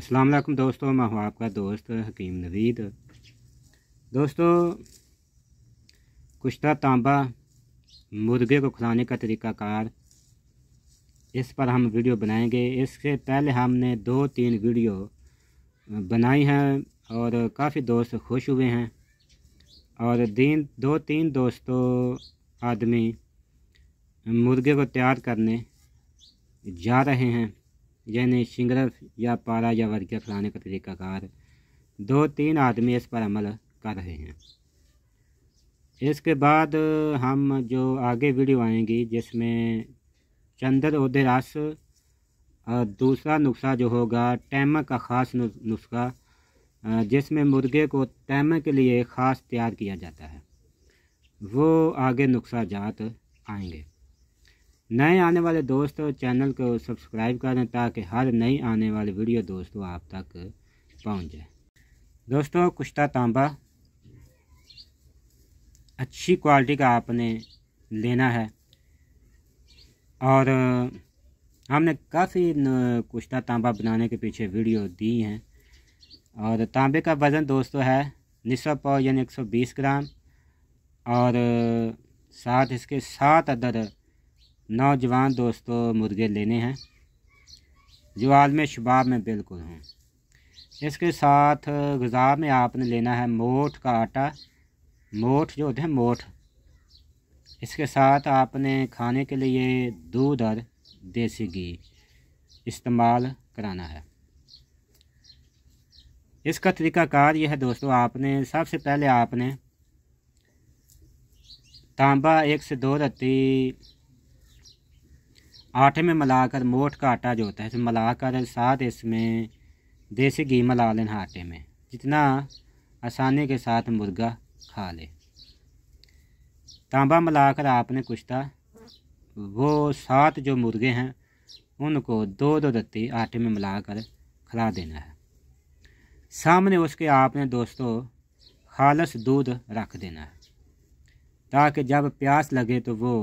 अस्सलाम वालेकुम दोस्तों मैं हूँ आपका दोस्त हकीम नवीद दोस्तों कुश्ता तांबा मुर्गे को खिलाने का तरीकाकार इस पर हम वीडियो बनाएंगे इससे पहले हमने दो तीन वीडियो बनाई हैं और काफ़ी दोस्त खुश हुए हैं और दिन दो तीन दोस्तों आदमी मुर्गे को तैयार करने जा रहे हैं यानी शिंगरफ या पारा या वर्गिया खिलाने का तरीकाकार दो तीन आदमी इस पर अमल कर रहे हैं इसके बाद हम जो आगे वीडियो आएंगी जिसमें चंद्र उदय रस और दूसरा नुस्खा जो होगा टैमक का ख़ास नुस्खा जिसमें मुर्गे को तैमक के लिए ख़ास तैयार किया जाता है वो आगे नुस्खा जात आएंगे नए आने वाले दोस्तों चैनल को सब्सक्राइब करें ताकि हर नई आने वाली वीडियो दोस्तों आप तक पहुंच जाए दोस्तों कुश्ता तांबा अच्छी क्वालिटी का आपने लेना है और हमने काफ़ी कुश्ता तांबा बनाने के पीछे वीडियो दी हैं और तांबे का वज़न दोस्तों है निसौ पाव यानी एक सौ बीस ग्राम और साथ इसके सात अदर नौजवान दोस्तों मुर्गे लेने हैं जो आलम शबाब में बिल्कुल हों इसके साथ गज़ा में आपने लेना है मोठ का आटा मोठ जो होते हैं मोठ इसके साथ आपने खाने के लिए दूध और देसी घी इस्तेमाल कराना है इसका तरीकाकार यह है दोस्तों आपने सबसे पहले आपने तांबा एक से दो रत्ती आटे में मिलाकर मोट का आटा जो होता है इसे मिलाकर साथ इसमें देसी घी मिला लेना आटे में जितना आसानी के साथ मुर्गा खा ले तांबा मिलाकर आपने कुश्ता वो सात जो मुर्गे हैं उनको दो दो रत्ती आटे में मिलाकर खिला देना है सामने उसके आपने दोस्तों खालस दूध रख देना है ताकि जब प्यास लगे तो वो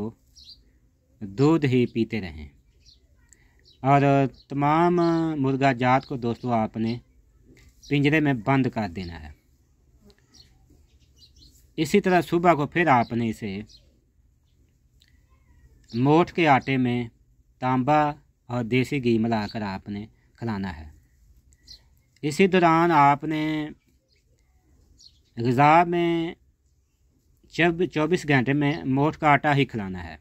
दूध ही पीते रहें और तमाम मुर्गा जात को दोस्तों आपने पिंजरे में बंद कर देना है इसी तरह सुबह को फिर आपने इसे मोठ के आटे में तांबा और देसी घी मिलाकर आपने खिलाना है इसी दौरान आपने गज़ा में चौबीस घंटे में मोठ का आटा ही खिलाना है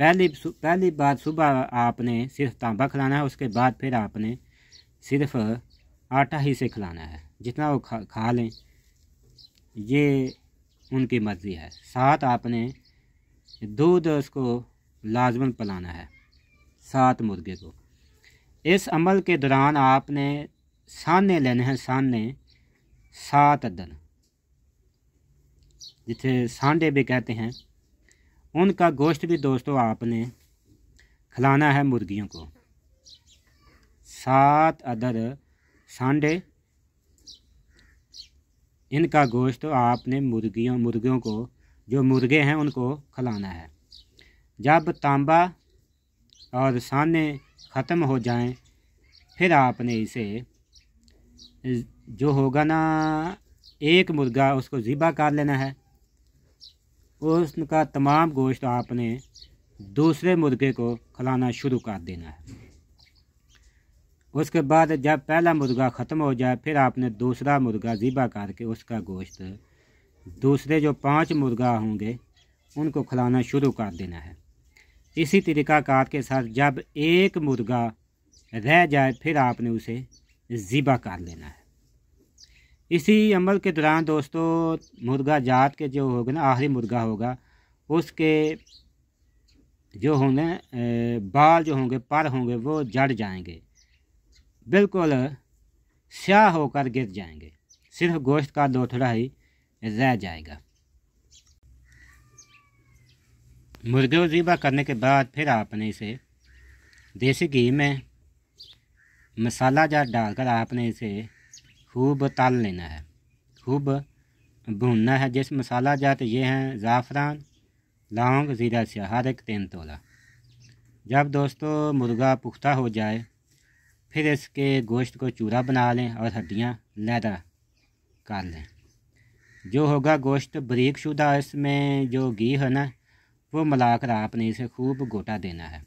पहली पहली बात सुबह आपने सिर्फ तांबा खिलाना है उसके बाद फिर आपने सिर्फ आटा ही से खिलाना है जितना वो खा खा लें ये उनकी मर्ज़ी है साथ आपने दूध उसको लाजमन पिलाना है सात मुर्गे को इस अमल के दौरान आपने सानने लेने हैं साने सात अदन जिसे सांडे भी कहते हैं उनका गोश्त भी दोस्तों आपने खिलाना है मुर्गियों को सात अदर सांडे इनका गोश्त आपने मुर्गियों मुर्गियों को जो मुर्गे हैं उनको खिलाना है जब तांबा और साने ख़त्म हो जाएं फिर आपने इसे जो होगा ना एक मुर्गा उसको ज़िबा कर लेना है उसका तमाम गोश्त आपने दूसरे मुर्गे को खिलाना शुरू कर देना है उसके बाद जब पहला मुर्गा ख़त्म हो जाए फिर आपने दूसरा मुर्गा ज़िबा करके उसका गोश्त दूसरे जो पांच मुर्गा होंगे उनको खिलाना शुरू कर देना है इसी तरीक़ाकार के साथ जब एक मुर्गा रह जाए फिर आपने उसे ज़िबा कर लेना है इसी अमल के दौरान दोस्तों मुर्गा जात के जो होगा ना आखिरी मुर्गा होगा उसके जो होंगे बाल जो होंगे पर होंगे वो जड़ जाएंगे बिल्कुल स्याह होकर गिर जाएंगे सिर्फ गोश्त का दो थोड़ा ही रह जाएगा मुर्गे ज़ीबा करने के बाद फिर आपने इसे देसी घी में मसाला जार डालकर आपने इसे खूब तल लेना है खूब भूनना है जिस मसाला जात ये हैं ज़ाफ़रान लौंग ज़ीरा से हर एक तीन तोला जब दोस्तों मुर्गा पुख्ता हो जाए फिर इसके गोश्त को चूरा बना लें और हड्डियाँ लहरा कर लें जो होगा गोश्त बरीक शुदा इसमें जो घी है ना वो मिलाकर आपने इसे खूब गोटा देना है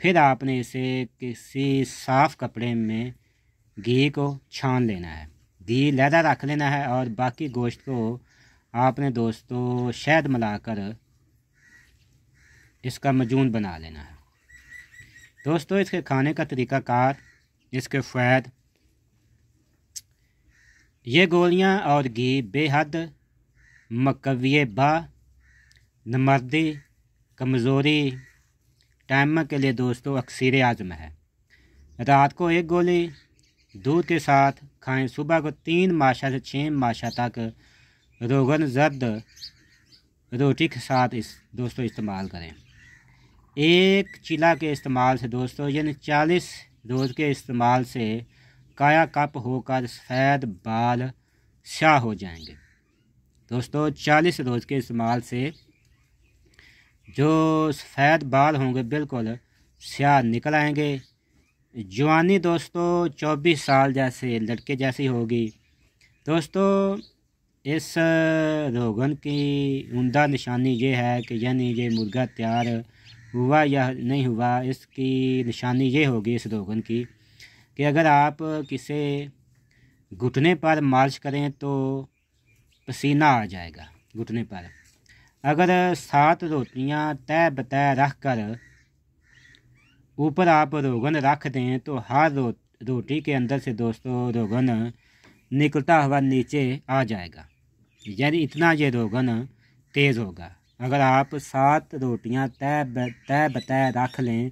फिर आपने इसे किसी साफ़ कपड़े में घी को छान लेना है घी लहदा रख लेना है और बाकी गोश्त को आपने दोस्तों शहद मिलाकर इसका मजून बना लेना है दोस्तों इसके खाने का तरीका कार इसके फ़ायद ये गोलियां और घी बेहद मकविये बा नमर्दी कमज़ोरी टाइम के लिए दोस्तों अक्सर आज़म है रात को एक गोली दूध के साथ खाएं सुबह को तीन माशा से छः माशा तक रोगन जर्द रोटी के साथ इस दोस्तों इस्तेमाल करें एक चिला के इस्तेमाल से दोस्तों यानी चालीस रोज़ के इस्तेमाल से काया कप होकर सफ़ेद बाल शाह हो जाएंगे दोस्तों चालीस रोज़ के इस्तेमाल से जो सफ़ेद बाल होंगे बिल्कुल स्याह निकल आएंगे जवानी दोस्तों चौबीस साल जैसे लड़के जैसी होगी दोस्तों इस रोगन की उमदा निशानी ये है कि यानी ये मुर्गा तैयार हुआ या नहीं हुआ इसकी निशानी ये होगी इस रोगन की कि अगर आप किसे घुटने पर मालिश करें तो पसीना आ जाएगा घुटने पर अगर सात रोटियां तय बतय रख कर ऊपर आप रोगन रख दें तो हर रो रोटी के अंदर से दोस्तों रोगन निकलता हुआ नीचे आ जाएगा यानी इतना ये रोगन तेज़ होगा अगर आप सात रोटियां तय तय बतय रख लें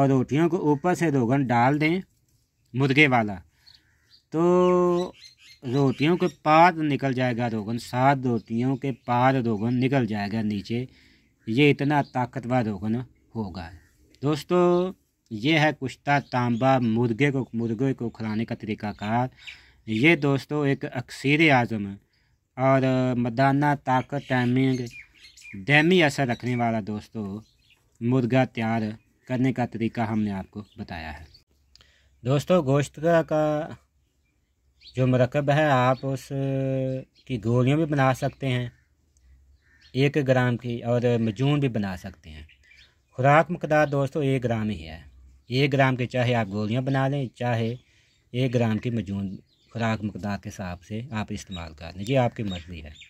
और रोटियों को ऊपर से रोगन डाल दें मुर्गे वाला तो रोटियों के पार निकल जाएगा रोगन सात रोटियों के पार रोगन निकल जाएगा नीचे ये इतना ताकतवर रोगन होगा दोस्तों ये है कुश्ता तांबा मुर्गे को मुर्गे को खिलाने का तरीकाकार ये दोस्तों एक अक्सर आज़म है और मदाना ताकत टाइमिंग डैमी असर रखने वाला दोस्तों मुर्गा तैयार करने का तरीका हमने आपको बताया है दोस्तों गोश्त का जो मरकब है आप उस की गोलियाँ भी बना सकते हैं एक ग्राम की और मजून भी बना सकते हैं खुराक मकदार दोस्तों एक ग्राम ही है एक ग्राम के चाहे आप गोलियाँ बना लें चाहे एक ग्राम की मजून खुराक मकदार के हिसाब से आप इस्तेमाल कर लें ये आपकी मर्ज़ी है